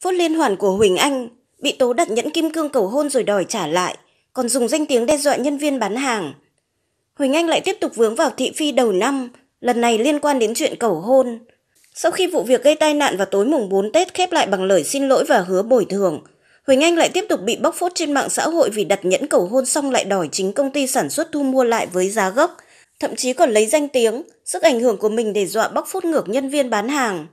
Phốt liên hoàn của Huỳnh Anh bị tố đặt nhẫn kim cương cầu hôn rồi đòi trả lại, còn dùng danh tiếng đe dọa nhân viên bán hàng. Huỳnh Anh lại tiếp tục vướng vào thị phi đầu năm, lần này liên quan đến chuyện cầu hôn. Sau khi vụ việc gây tai nạn vào tối mùng 4 Tết khép lại bằng lời xin lỗi và hứa bồi thường, Huỳnh Anh lại tiếp tục bị bóc phốt trên mạng xã hội vì đặt nhẫn cầu hôn xong lại đòi chính công ty sản xuất thu mua lại với giá gốc, thậm chí còn lấy danh tiếng, sức ảnh hưởng của mình để dọa bóc phốt ngược nhân viên bán hàng.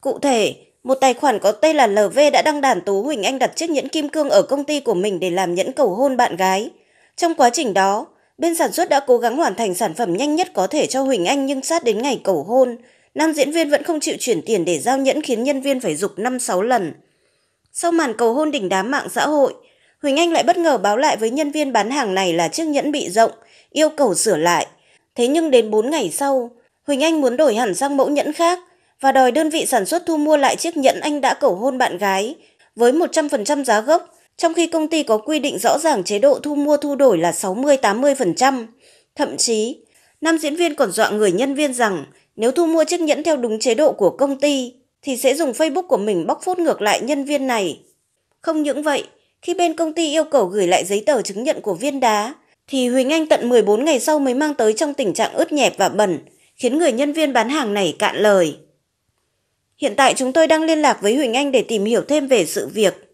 Cụ thể, một tài khoản có tên là LV đã đăng đàn Tú Huỳnh Anh đặt chiếc nhẫn kim cương ở công ty của mình để làm nhẫn cầu hôn bạn gái. Trong quá trình đó, bên sản xuất đã cố gắng hoàn thành sản phẩm nhanh nhất có thể cho Huỳnh Anh nhưng sát đến ngày cầu hôn, nam diễn viên vẫn không chịu chuyển tiền để giao nhẫn khiến nhân viên phải dục 5-6 lần. Sau màn cầu hôn đỉnh đám mạng xã hội, Huỳnh Anh lại bất ngờ báo lại với nhân viên bán hàng này là chiếc nhẫn bị rộng, yêu cầu sửa lại. Thế nhưng đến 4 ngày sau, Huỳnh Anh muốn đổi hẳn sang mẫu nhẫn khác, và đòi đơn vị sản xuất thu mua lại chiếc nhẫn anh đã cầu hôn bạn gái với 100% giá gốc, trong khi công ty có quy định rõ ràng chế độ thu mua thu đổi là 60-80%. Thậm chí, nam diễn viên còn dọa người nhân viên rằng nếu thu mua chiếc nhẫn theo đúng chế độ của công ty thì sẽ dùng Facebook của mình bóc phốt ngược lại nhân viên này. Không những vậy, khi bên công ty yêu cầu gửi lại giấy tờ chứng nhận của viên đá, thì Huỳnh Anh tận 14 ngày sau mới mang tới trong tình trạng ướt nhẹp và bẩn, khiến người nhân viên bán hàng này cạn lời. Hiện tại chúng tôi đang liên lạc với Huỳnh Anh để tìm hiểu thêm về sự việc.